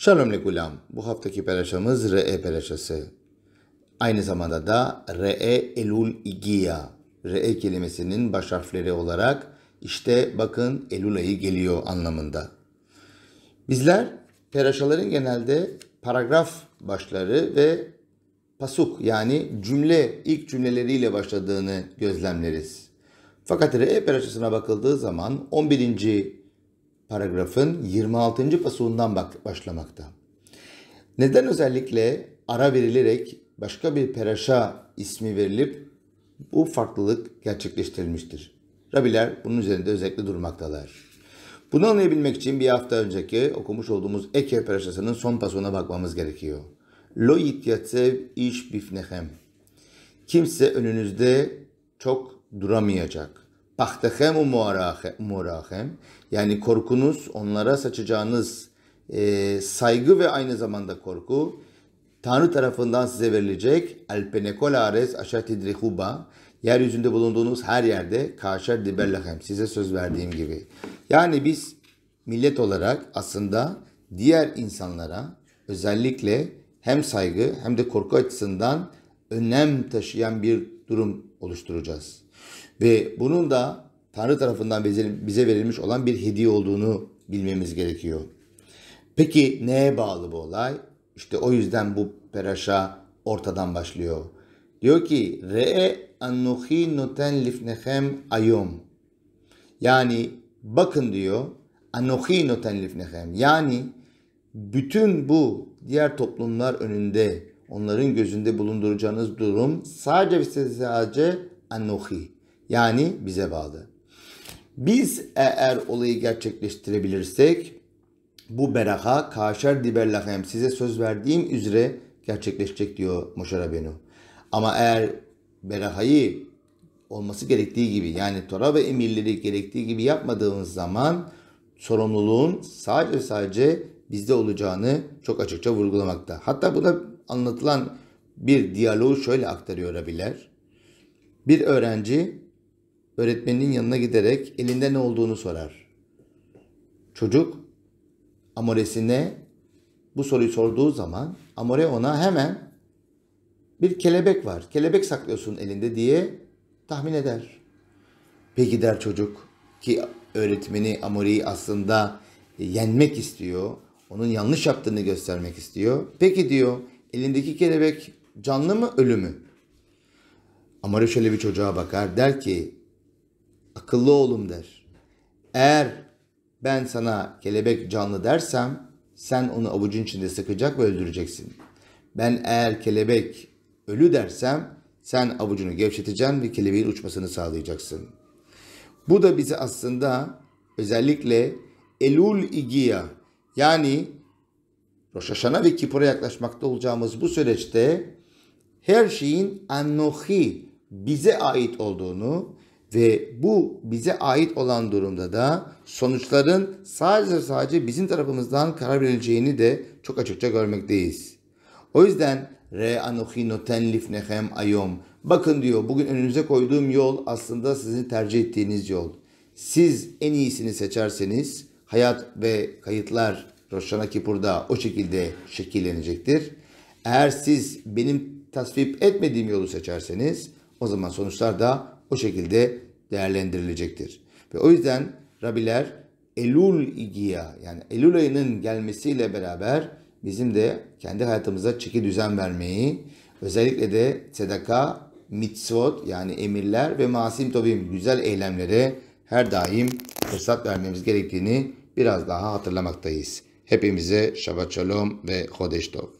Shalom Lekulam. Bu haftaki peraşamız Re'e peraşası. Aynı zamanda da Re'e Elul İgiya. Re'e kelimesinin baş harfleri olarak işte bakın Elul ayı geliyor anlamında. Bizler peraşaların genelde paragraf başları ve pasuk yani cümle ilk cümleleriyle başladığını gözlemleriz. Fakat Re'e peraşasına bakıldığı zaman 11 paragrafın 26. pasundan başlamakta. Neden özellikle ara verilerek başka bir peraşa ismi verilip bu farklılık gerçekleştirilmiştir? Rabiler bunun üzerinde özellikle durmaktalar. Bunu anlayabilmek için bir hafta önceki okumuş olduğumuz Eke peraşasının son pasuna bakmamız gerekiyor. Lo yityatsev iş bifnehem. Kimse önünüzde çok duramayacak. Tahtehem umurachem yani korkunuz onlara saçacağınız e, saygı ve aynı zamanda korku Tanrı tarafından size verilecek alpenekol ares aşer tidrihuba yeryüzünde bulunduğunuz her yerde kaşer diberlehem size söz verdiğim gibi. Yani biz millet olarak aslında diğer insanlara özellikle hem saygı hem de korku açısından önem taşıyan bir durum oluşturacağız. Ve bunun da Tanrı tarafından bize verilmiş olan bir hediye olduğunu bilmemiz gerekiyor. Peki neye bağlı bu olay? İşte o yüzden bu peraşa ortadan başlıyor. Diyor ki Re annuhi noten lifnehem ayom. Yani bakın diyor annuhi noten lifnehem. Yani bütün bu diğer toplumlar önünde onların gözünde bulunduracağınız durum sadece ve sadece Anohi. Yani bize bağlı. Biz eğer olayı gerçekleştirebilirsek bu beraha kaşer diberlahem size söz verdiğim üzere gerçekleşecek diyor Moşe Rabenu. Ama eğer berahayı olması gerektiği gibi yani Torah ve emirleri gerektiği gibi yapmadığımız zaman sorumluluğun sadece sadece bizde olacağını çok açıkça vurgulamakta. Hatta bu da anlatılan bir diyaloğu şöyle aktarıyor Rabiler. Bir öğrenci öğretmenin yanına giderek elinde ne olduğunu sorar. Çocuk amoresine bu soruyu sorduğu zaman amore ona hemen bir kelebek var. Kelebek saklıyorsun elinde diye tahmin eder. Peki der çocuk ki öğretmeni amoreyi aslında yenmek istiyor. Onun yanlış yaptığını göstermek istiyor. Peki diyor elindeki kelebek canlı mı ölü mü? Ama şöyle bir çocuğa bakar der ki akıllı oğlum der. Eğer ben sana kelebek canlı dersem sen onu avucun içinde sıkacak ve öldüreceksin. Ben eğer kelebek ölü dersem sen avucunu gevşeteceksin ve kelebeğin uçmasını sağlayacaksın. Bu da bizi aslında özellikle Elul İgiya yani Roşaşana ve Kipur'a yaklaşmakta olacağımız bu süreçte her şeyin anohi bize ait olduğunu ve bu bize ait olan durumda da sonuçların sadece sadece bizim tarafımızdan karar verileceğini de çok açıkça görmekteyiz. O yüzden re anuhi noten lifnehem ayom. Bakın diyor bugün önünüze koyduğum yol aslında sizin tercih ettiğiniz yol. Siz en iyisini seçerseniz hayat ve kayıtlar Roşana Kipur'da o şekilde şekillenecektir. Eğer siz benim tasvip etmediğim yolu seçerseniz o zaman sonuçlar da o şekilde değerlendirilecektir. Ve o yüzden Rabiler Elul İgiya yani Elul ayının gelmesiyle beraber bizim de kendi hayatımıza çeki düzen vermeyi özellikle de sedaka, mitzvot yani emirler ve masim tobim güzel eylemlere her daim fırsat vermemiz gerektiğini biraz daha hatırlamaktayız. Hepimize Şabat Şalom ve Hodeş Tov.